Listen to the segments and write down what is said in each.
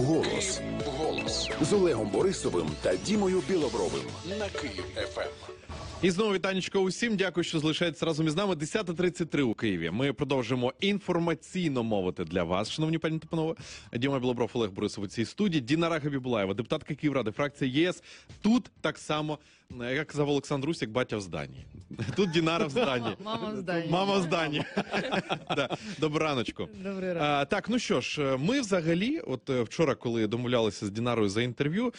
Голос. Голос з Олегом Борисовим та Дімою Білобровим на Київ ФМ. І знову вітанечко усім. Дякую, що залишаєтесь разом із нами. 10.33 у Києві. Ми продовжимо інформаційно мовити для вас, шановні пані та панове. Діма Білобров, Олег Борисов у цій студії. Дінара Габібулаєва, депутатка Київради, фракція ЄС. Тут так само, е, як казав Олександр Усік, батя в зданні. Тут Дінара в зданні. Мама в зданні. Мама в зданні. Добраночку. Добрий е, ранок. Так, ну що ж, е, ми взагалі, от вчора, коли домовлялися з Дінарою за інтерв'ю,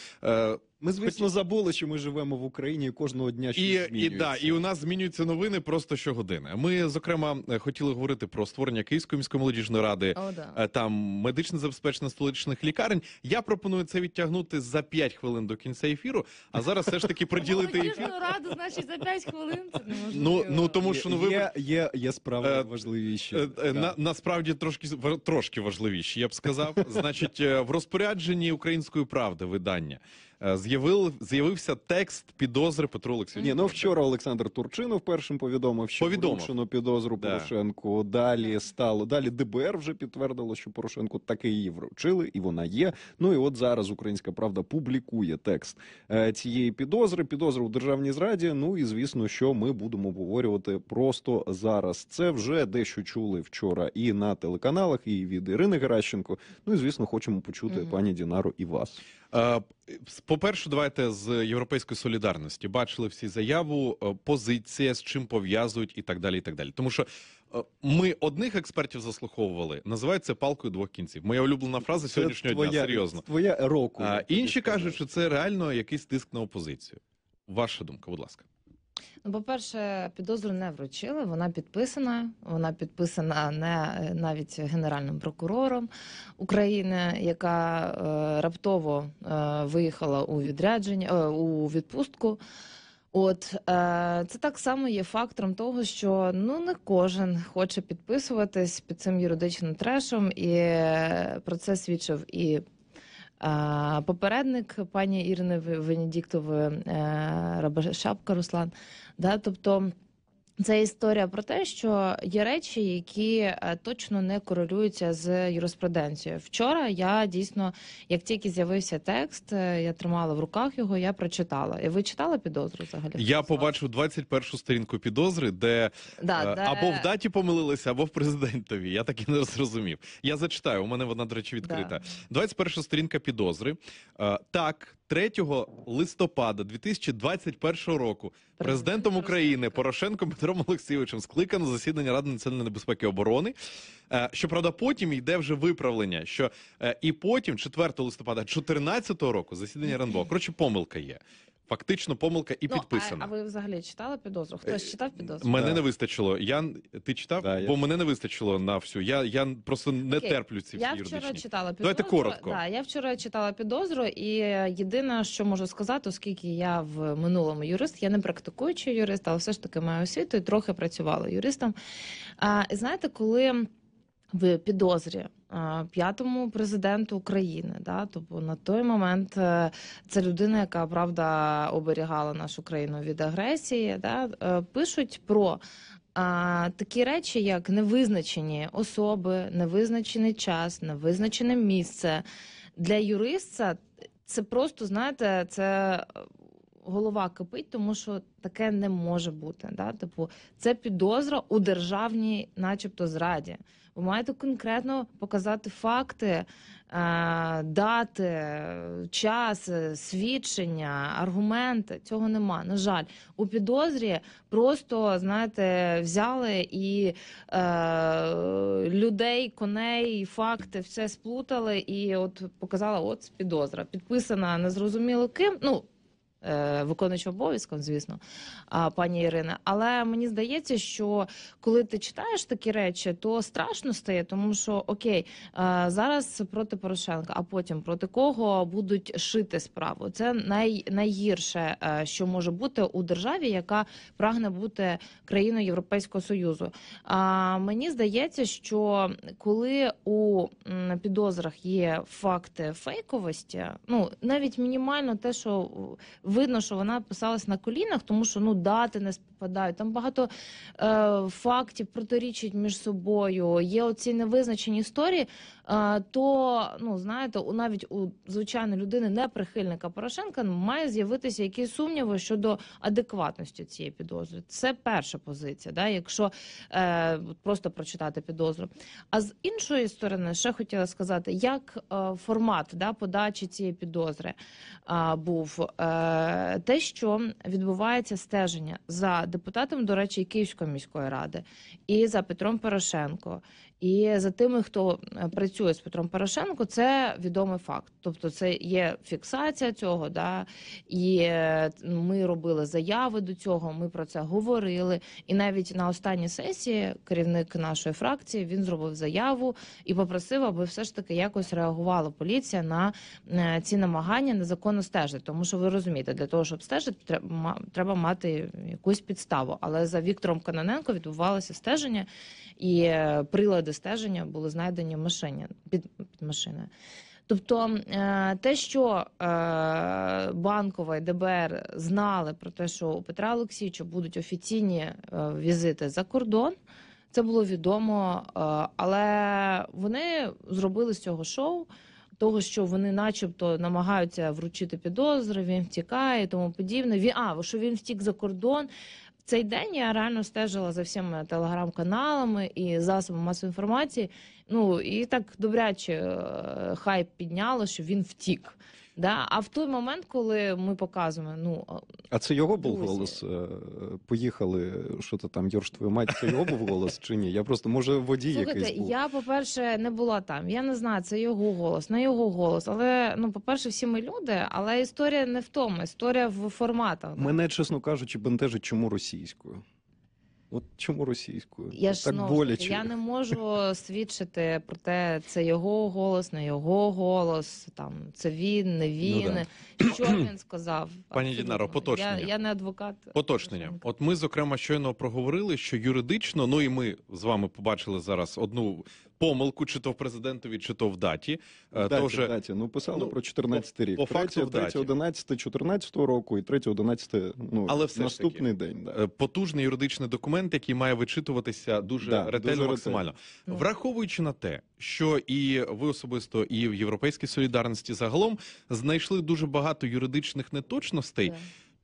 ми, звісно, забули, що ми живемо в Україні кожного дня щось і, змінюється. і да, і у нас змінюються новини просто щогодини. Ми, зокрема, е, хотіли говорити про створення Київської міської молодіжної ради, О, да. Е, там медичне забезпечення столичних лікарень. Я пропоную це відтягнути за 5 хвилин до кінця ефіру. А зараз все ж таки приділити ефір. раду, значить, за 5 хвилин це не Ну ну тому що ну ви є, є, є справи е, важливіші на насправді трошки трошки важливіші. Я б сказав, значить, в розпорядженні української правди видання. Е, З'явив з'явився текст підозри Петру Олексійовичу. Ні, ну вчора Олександр Турчинов першим повідомив, що Повідомив. підозру Да. Порошенку. Далі стало далі. ДБР вже підтвердило, що Порошенку таки її вручили, і вона є. Ну і от зараз Українська Правда публікує текст е, цієї підозри. Підозри у державній зраді. Ну і звісно, що ми будемо обговорювати просто зараз. Це вже дещо чули вчора і на телеканалах, і від Ірини Геращенко. Ну і звісно, хочемо почути пані Дінаро і вас. Е, по-перше, давайте з європейської солідарності бачили всі заяву, е, позиція з чим пов'язують і так далі. і так далі. Тому що е, ми одних експертів заслуховували, називається палкою двох кінців. Моя улюблена фраза це сьогоднішнього твоя, дня серйозно. Твоя року. А інші кажуть, що це реально якийсь тиск на опозицію. Ваша думка, будь ласка. Ну, по перше, підозру не вручили. Вона підписана. Вона підписана не е, навіть генеральним прокурором України, яка е, раптово е, виїхала у відрядження е, у відпустку. От е, це так само є фактором того, що ну не кожен хоче підписуватись під цим юридичним трешем, і е, про це свідчив і попередник пані Ірини Венедіктової е, Рабашапка Руслан. Да, тобто. Це історія про те, що є речі, які е, точно не корелюються з юриспруденцією. Вчора я дійсно, як тільки з'явився текст, е, я тримала в руках його, я прочитала. І ви читали підозру взагалі? Я побачив 21 сторінку підозри, де, да, е, де або в даті помилилися, або в президентові. Я так і не зрозумів. Я зачитаю. У мене вона до речі відкрита. Да. 21 сторінка підозри. Так, 3 листопада 2021 року президентом України Порошенком Петром Олексійовичем скликано засідання Ради національної безпеки і оборони. Е, щоправда, потім йде вже виправлення. Що е, і потім, 4 листопада 2014 року, засідання РНБО. Коротше, помилка є. Фактично помилка і ну, підписана. А, а ви взагалі читали підозру? Хтось е, читав підозру? Мене да. не вистачило. Я ти читав, да, я... бо мене не вистачило на всю. Я я просто не Окей. терплю ці всі я вчора юридичні. читала підозру. Давайте коротко. Да, я вчора читала підозру, і єдине, що можу сказати, оскільки я в минулому юрист, я не практикуючий юрист, але все ж таки маю освіту і трохи працювала юристом. А знаєте, коли в підозрі. Е, п'ятому президенту України. Да? Тобто на той момент е, це людина, яка правда оберігала нашу країну від агресії. Да? Е, пишуть про а, Такі речі, як невизначені особи, невизначений час, невизначене місце для юриста це просто знаєте, це голова кипить, тому що таке не може бути. Да? Типу, це підозра у державній, начебто, зраді. Ви маєте конкретно показати факти, е, дати, час, е, свідчення, аргументи. Цього нема. На жаль, у підозрі просто знаєте, взяли і е, людей, коней, факти, все сплутали, і от показала от підозра, підписана незрозуміло ким. Ну Е, Виконуючи обов'язком, звісно, пані Ірина. Але мені здається, що коли ти читаєш такі речі, то страшно стає, тому що окей, е, зараз проти Порошенка, а потім проти кого будуть шити справу. Це най, найгірше, е, що може бути у державі, яка прагне бути країною Європейського союзу. А мені здається, що коли у підозрах є факти фейковості, ну навіть мінімально те, що видно, що вона писалась на колінах, тому що ну дати не спадають, Там багато е, фактів протирічить між собою. Є оці невизначені історії. Е, то ну знаєте, у навіть у звичайної людини, не прихильника Порошенка, має з'явитися якісь сумніви щодо адекватності цієї підозри. Це перша позиція, да, якщо е, просто прочитати підозру. А з іншої сторони, ще хотіла сказати, як е, формат да подачі цієї підозри е, був. Е, Е, те, що відбувається стеження за депутатом, до речі, Київської міської ради і за Петром Порошенко, і за тими, хто е, працює з Петром Порошенко, це відомий факт. Тобто, це є фіксація цього, да і е, ми робили заяви до цього. Ми про це говорили. І навіть на останній сесії керівник нашої фракції він зробив заяву і попросив, аби все ж таки якось реагувала поліція на е, ці намагання незаконно стежити. Тому що ви розумієте, для того, щоб стежити, треба мати якусь підставу. Але за Віктором Кононенко відбувалося стеження і прилади стеження були знайдені машині під, під машиною. Тобто е, те, що е, банкова і ДБР знали про те, що у Петра Олексійовича будуть офіційні е, візити за кордон, це було відомо, але вони зробили з цього шоу. Того, що вони, начебто, намагаються вручити підозри, він втікає, і тому подібне. Він а що він втік за кордон? цей день я реально стежила за всіма телеграм-каналами і засобами масової інформації. Ну і так добряче е, хайп підняло, що він втік. Да? А в той момент, коли ми показуємо, ну а це його був друзі. голос. Е, поїхали, що то там Йорш, твою мать, це його був голос чи ні? Я просто може водій Слухайте, якийсь був. Я, по-перше, не була там. Я не знаю, це його голос, не його голос. Але ну, по-перше, всі ми люди, але історія не в тому. Історія в форматах. Мене, чесно кажучи, бентежить чому російською. От чому російською? Я ж так ну, боляче. Я не можу свідчити про те, це його голос, не його голос, там це він, не ну він. Ну, Що він сказав? Пані Дінаро, поточнення. Я, я не адвокат. Поточнення. От ми, зокрема, щойно проговорили, що юридично, ну і ми з вами побачили зараз одну помилку, чи то в президентові, чи то в даті. Е, в даті, Тож, в даті. Ну писали ну, про 14 ну, рік. По факту 3.11.14 року і 3.11, ну, Але все наступний таки, день. Да. Е, потужний юридичний документ, який має вичитуватися дуже да, ретельно, дуже максимально. Ретель. Враховуючи на те, що і ви особисто, і в Європейській солідарності загалом знайшли дуже багато юридичних неточностей. Yeah.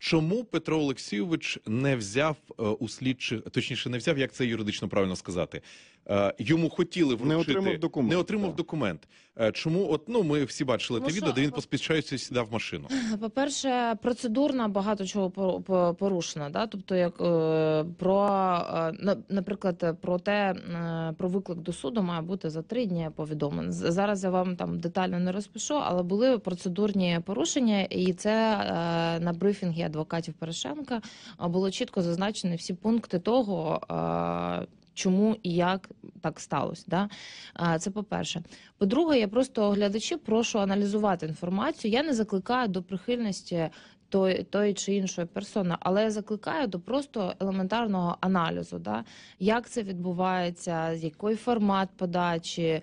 Чому Петро Олексійович не взяв е, у слідчих, точніше, не взяв, як це юридично правильно сказати, Е, йому хотіли вручити. Не отримав документ. Не отримав документ. Е, чому от ну ми всі бачили ну те відео, де він поспішаючи сідав в машину? По перше, процедурно багато чого порушено. Да? Тобто, як е, про наприклад, про те про виклик до суду має бути за три дні повідомлено. Зараз я вам там детально не розпишу, але були процедурні порушення, і це на брифінгі адвокатів Порошенка було чітко зазначені всі пункти того чому і як так сталося. Да? Це по-перше. По-друге, я просто глядачі прошу аналізувати інформацію. Я не закликаю до прихильності тої, тої чи іншої персони, але я закликаю до просто елементарного аналізу, да? як це відбувається, який формат подачі,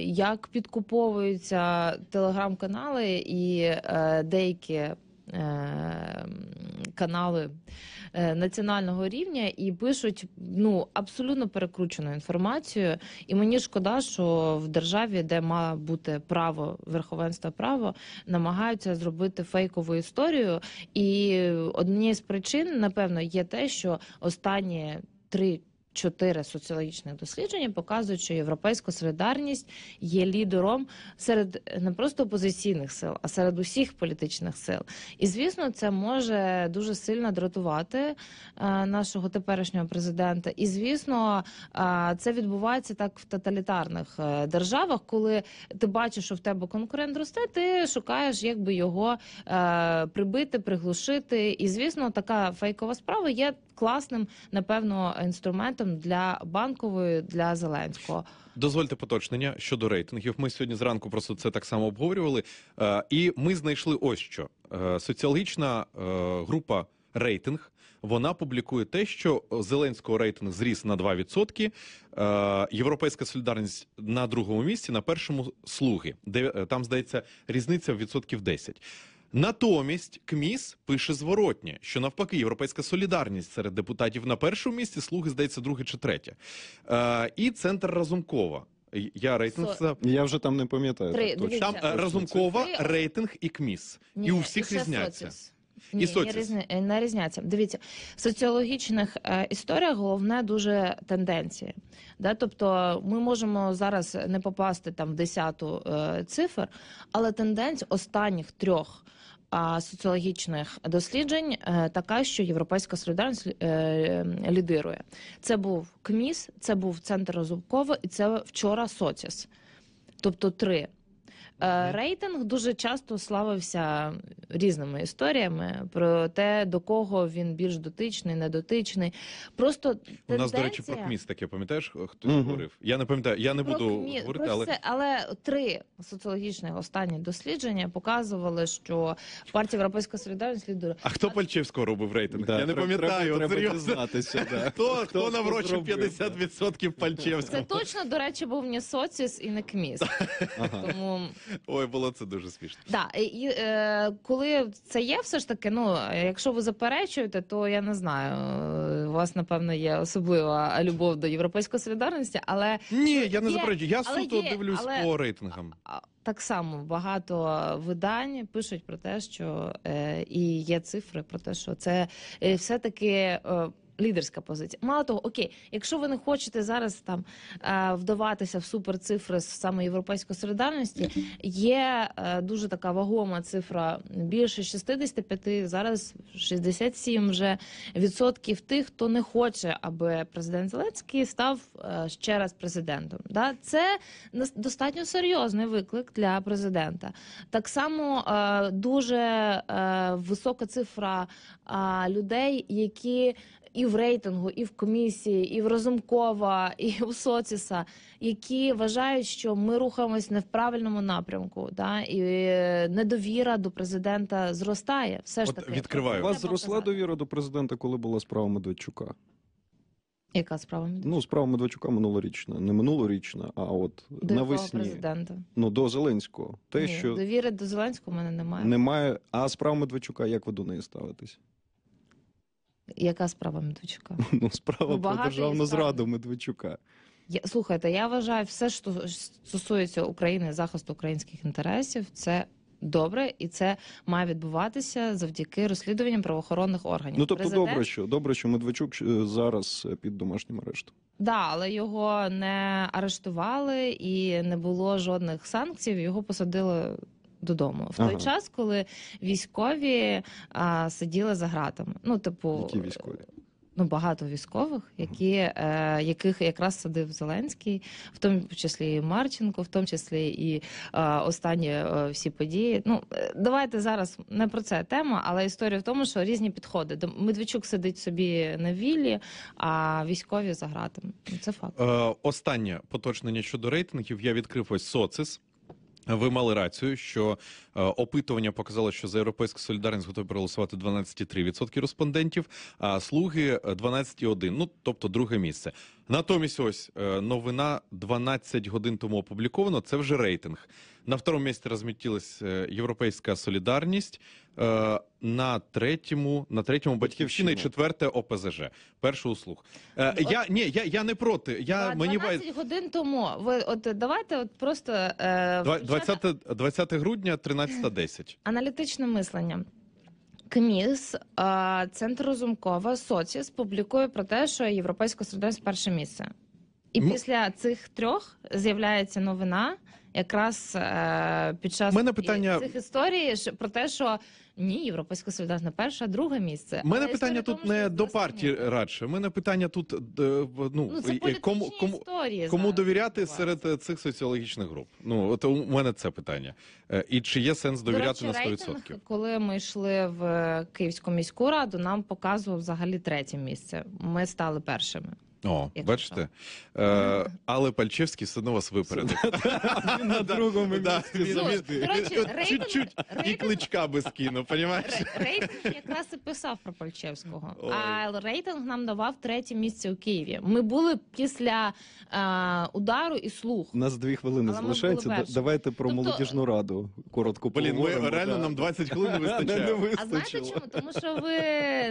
як підкуповуються телеграм-канали і е, деякі. Е, канали е, національного рівня і пишуть ну абсолютно перекручену інформацію. І мені шкода, що в державі, де має бути право верховенство право, намагаються зробити фейкову історію. І однією з причин, напевно, є те, що останні три. Чотири соціологічних дослідження показують, що європейська солідарність є лідером серед не просто опозиційних сил, а серед усіх політичних сил. І звісно, це може дуже сильно дратувати е, нашого теперішнього президента. І звісно, е, це відбувається так в тоталітарних е, державах, коли ти бачиш, що в тебе конкурент росте, ти шукаєш, якби його прибити, приглушити. І звісно, така фейкова справа є класним, напевно, інструментом для банкової для Зеленського. Дозвольте поточнення щодо рейтингів. Ми сьогодні зранку просто це так само обговорювали, е, і ми знайшли ось що е, соціологічна е, група. Рейтинг вона публікує те, що Зеленського рейтинг зріс на 2%, Європейська солідарність на другому місці, на першому слуги, де там здається різниця в відсотків 10%. Натомість КМІС пише зворотнє, що навпаки, європейська солідарність серед депутатів на першому місці, слуги здається, друге чи третє. Е, І центр Разумкова. Я рейтинг Со... я вже там не пам'ятаю. Три, так, Там дивіться. Е, Разумкова, Три... рейтинг і КМІС, Ні, і у всіх різняться. Ні, і не, різня, не різняться. Дивіться, в соціологічних е, історіях головне дуже тенденція. Да? Тобто ми можемо зараз не попасти там в десяту е, цифр, але тенденція останніх трьох соціологічних досліджень е, така, що європейська солідарність е, е, лідирує. Це був КМІС, це був центр Розубкова і це вчора Соціс, тобто три. Е, рейтинг дуже часто славився різними історіями про те, до кого він більш дотичний, недотичний. Просто тенденція... у нас, до речі, про прокміст таке пам'ятаєш, хто угу. говорив? Я не пам'ятаю, я не буду Прокмі... говорити, але це, але три соціологічні останні дослідження показували, що партія європейська солідарність лідує. А хто Пальчевського робив рейтинг? Да, я не пам'ятаю треба, треба дізнатися. Да. Хто хто, хто наврочив 50% Пальчевського? Це точно до речі, був не соціс і не кміст. Ага. Тому Ой, було це дуже смішно. Да, і е, коли це є, все ж таки, ну якщо ви заперечуєте, то я не знаю. Е, у вас напевно є особлива любов до європейської солідарності, але ні, я не заперечую. Я суто є, дивлюсь але... по рейтингам. Так само багато видань пишуть про те, що е, і є цифри про те, що це е, все таки. Е, лідерська позиція. Мало того, окей, якщо ви не хочете зараз там е, вдаватися в суперцифри з саме європейської солідарності, є е, дуже така вагома цифра більше 65, зараз 67 вже відсотків тих, хто не хоче, аби президент Зеленський став е, ще раз президентом. Це достатньо серйозний виклик для президента. Так само дуже висока цифра людей, які і в рейтингу, і в комісії, і в Розумкова, і у Соціса, які вважають, що ми рухаємось не в правильному напрямку, да і е, недовіра до президента зростає. Все ж таки От відкриваю У вас зросла довіра до президента, коли була справа Медведчука. Яка справа Медведчука? Ну, справа Медведчука минулорічна, не минулорічна, а от до навесні президента. Ну до Зеленського. Те, Ні, що довіри до Зеленського в мене немає. Немає. А справа Медведчука, як ви до неї ставитесь? Яка справа Медведчука? Ну, справа про державну справ. зраду Медведчука. Я, слухайте, я вважаю, все, що стосується України, захисту українських інтересів, це добре, і це має відбуватися завдяки розслідуванням правоохоронних органів. Ну тобто, Президент... добре, що добре, що Медведчук е, зараз е, під домашнім арештом. Да, але його не арештували і не було жодних санкцій. Його посадили додому в той час, коли військові а, сиділи за гратами. Ну, типу, які військові? Ну, багато військових, які, е, яких якраз садив Зеленський, в тому числі і Марченко, в тому числі і е, останні е, всі події. Ну е, давайте зараз не про це тема, але історія в тому, що різні підходи. Медведчук сидить собі на віллі, а військові за гратами. Ну, це факт. Е, Останнє поточнення щодо рейтингів. Я відкрив ось социс. Ви мали рацію, що е, опитування показало, що за європейську солідарність готові проголосувати 12,3% респондентів, а слуги 12,1%, ну тобто друге місце. Натомість, ось е, новина 12 годин тому опубліковано. Це вже рейтинг. На второму місці розмітілась е, Європейська солідарність. Е, на третьому, на третьому батьківщина і четверте ОПЗЖ. Перший услуг. Ну, я ні, я я не проти. Я мені 12 годин тому. Ви от давайте, от просто 20, 20 грудня, 13.10. аналітичне мислення. КМІС, центр Розумкова, Соціс публікує про те, що європейську середу перше місце. І М- після цих трьох з'являється новина, якраз е, під час Мене питання- цих історій що- про те, що ні, європейська солідарна перша, друге місце. У мене питання тут тому, не до власне, партії радше. У мене питання тут е, в- ну, Ну, це кому, кому, історії кому зараз довіряти серед е, цих соціологічних груп. Ну от у мене це питання. Е, і чи є сенс довіряти До речі, на 100%? рейтинг, коли ми йшли в Київську міську раду, нам показував взагалі третє місце. Ми стали першими. О, Якщо. бачите, Е, але Пальчевський все одно вас випередив. на другому місці. завжди. Чуть-чуть і кличка би скинув, понімаєш? Рейтинг якраз і писав про Пальчевського. А рейтинг нам давав третє місце у Києві. Ми були після е, удару і слух. У нас дві хвилини залишається. Давайте про тобто молодіжну раду коротко Блін, ми реально нам 20 хвилин не вистачає. А знаєте чому? Тому що ви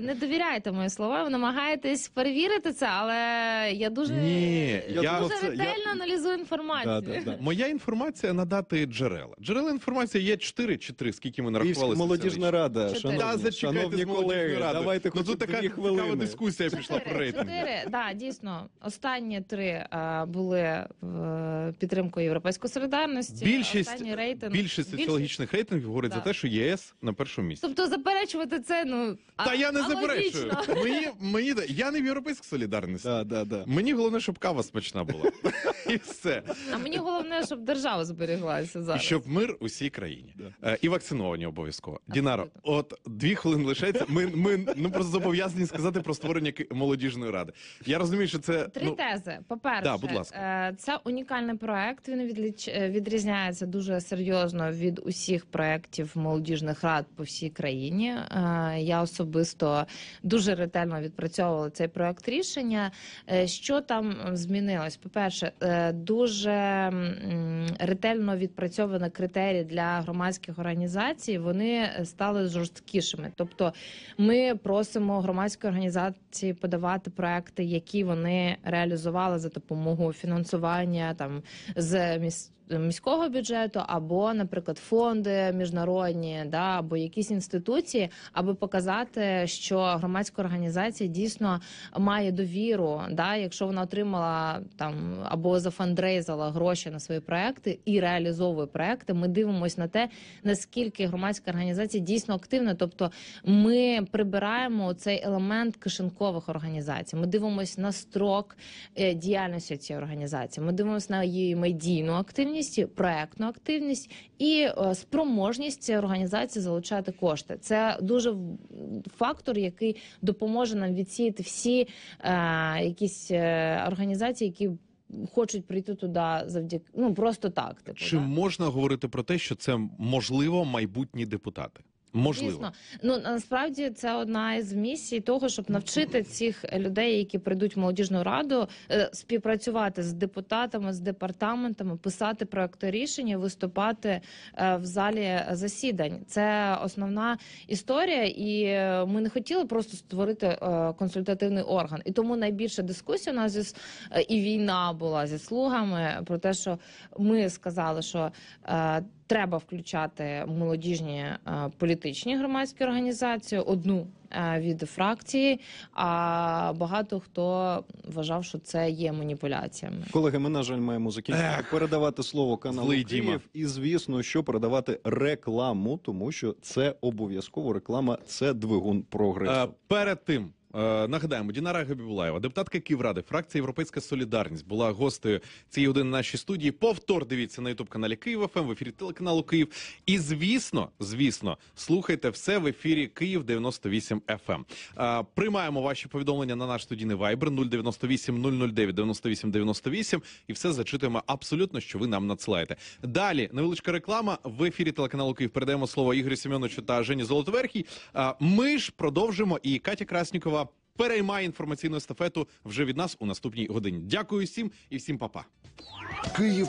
не довіряєте мої слова, ви намагаєтесь перевірити це, але Е, я дуже Ні, я дуже оце- ретельно я- аналізую інформацію. Да, да, да. Моя інформація надати джерела. Джерела інформації є 4 чи 3, скільки ми нарахували. Київська молодіжна рада. Чотири. Та Шановні, зачекайте колеги, ради. давайте ну, тут така дві цікава хвилини. дискусія пішла про рейтинг. чотири, да, дійсно. Останні три е, були е, в підтримку європейської солідарності. Більшість, останній рейтинг. більшість соціологічних рейтингів говорить за те, що єс на першому місці. Тобто заперечувати це, ну а- Та я не заперечую. Мені, мені, я не в європейській солідарності. Да, да, да. Мені головне, щоб кава смачна була. І все. А мені головне, щоб держава зберіглася зараз. І щоб мир усій країні. Е, І вакциновані обов'язково. Дінаро, от дві хвилини лишається. Ми, ми ну, просто зобов'язані сказати про створення Ки- молодіжної ради. Я розумію, що це. Три ну, тези. По-перше, Да, будь ласка. Е, це унікальний проект. Він відліч... Е, відрізняється дуже серйозно від усіх проєктів молодіжних рад по всій країні. Е, я особисто дуже ретельно відпрацьовувала цей проект рішення. Е, що там е, змінилось? По перше, е, дуже ретельно відпрацьовані критерії для громадських організацій. Вони стали жорсткішими. Тобто, ми просимо громадські організації подавати проекти, які вони реалізували за допомогою фінансування там з міс міського бюджету, або, наприклад, фонди міжнародні, да або якісь інституції, аби показати, що громадська організація дійсно має довіру, да, якщо вона отримала там або зафандрейзала гроші на свої проекти і реалізовує проекти. Ми дивимося на те, наскільки громадська організація дійсно активна. Тобто, ми прибираємо цей елемент кишенкових організацій. Ми дивимося на строк е, діяльності цієї організації. Ми дивимося на її медійну активність активність, проектну активність і е, спроможність організації залучати кошти. Це дуже фактор, який допоможе нам відсіяти всі е, якісь е, організації, які. Хочуть прийти туди завдяки ну просто так. Типу, Чи так. можна говорити про те, що це можливо майбутні депутати? Можливо, Звісно. ну насправді це одна із місій того, щоб навчити цих людей, які прийдуть в молодіжну раду, е, співпрацювати з депутатами, з департаментами, писати проекти рішення, виступати е, в залі засідань. Це основна історія, і е, ми не хотіли просто створити консультативний орган. І тому найбільша дискусія у нас зі і війна була зі слугами про те, що ми сказали, що треба включати молодіжні е, політичні громадські організації. Одну е, від фракції, а багато хто вважав, що це є маніпуляціями. Колеги, ми на жаль маємо закінчити передавати слово каналу Київ Діма. і звісно, що передавати рекламу, тому що це обов'язково реклама, це двигун прогресу. Е, перед тим Е, нагадаємо, Дінара Габібулаєва, депутатка Київради, фракція Європейська Солідарність, була гостею цієї години нашій студії. Повтор дивіться на ютуб каналі Київ ФМ, в ефірі телеканалу Київ. І звісно, звісно, слухайте все в ефірі Київ 98 FM. Е, приймаємо ваші повідомлення на наш студійний вайбер 098 009 98 98 і все зачитуємо абсолютно, що ви нам надсилаєте. Далі невеличка реклама в ефірі телеканалу Київ. Передаємо слово Ігорю Семеновичу та Жені Золотоверхій. Е, ми ж продовжимо і Катя Краснікова переймає інформаційну естафету вже від нас у наступній годині. Дякую всім і всім, па-па. Київ.